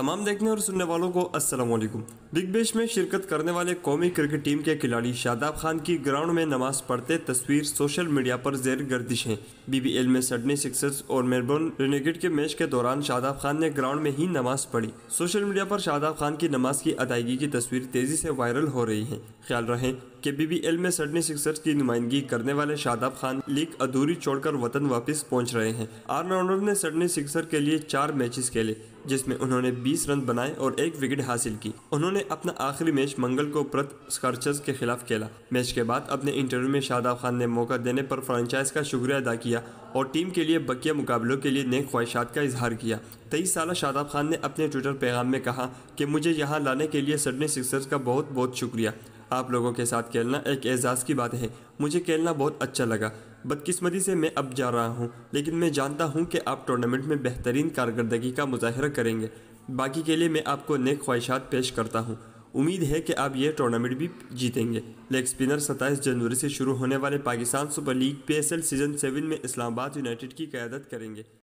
तमाम देखने और सुनने वालों को अस्सलाम वालेकुम बिग बैश में शिरकत करने वाले कौमी क्रिकेट टीम के खिलाड़ी शादाब खान की ग्राउंड में नमाज पढ़ते तस्वीर सोशल मीडिया पर जेर गर्दिश है बीबीएल में सडनी सिक्सर्स और मेलबोर्न रेनेगेट के मैच के दौरान शादाब खान ने ग्राउंड में ही नमाज पढ़ी सोशल मीडिया पर शादाब खान की नमाज की अदायगी की तस्वीर तेजी से वायरल हो रही है ख्याल रहे के बीबीएल में सडनी सिक्सर्स की नुमाइंदगी करने वाले शादाब खान लीग अधूरी छोड़कर वतन वापस पहुंच रहे हैं ऑलराउंडर ने सडनी सिक्सर के लिए चार मैचेस खेले जिसमें उन्होंने 20 रन बनाए और एक विकेट हासिल की उन्होंने अपना आखिरी मैच मंगल को प्रत स्कर्चर्स के खिलाफ खेला मैच के बाद अपने इंटरव्यू में शादाब खान ने मौका देने पर फ्रांचाइज का शुक्रिया अदा किया और टीम के लिए बकिया मुकाबलों के लिए नए ख्वाहिशात का इजहार किया तेईस साल शादाब खान ने अपने ट्विटर पैगाम में कहा कि मुझे यहाँ लाने के लिए सडनी सिक्सर्स का बहुत बहुत शुक्रिया आप लोगों के साथ खेलना एक एजाज़ की बात है मुझे खेलना बहुत अच्छा लगा बदकिस्मती से मैं अब जा रहा हूँ लेकिन मैं जानता हूँ कि आप टूर्नामेंट में बेहतरीन कारकर्दगी का मुजाहरा करेंगे बाकी के लिए मैं आपको नेक ख्वाहिशात पेश करता हूँ उम्मीद है कि आप ये टूर्नामेंट भी जीतेंगे लेग स्पिनर 27 जनवरी से शुरू होने वाले Pakistan super league PSL season seven में इस्लामाबाद यूनाइटेड की क्यादत करेंगे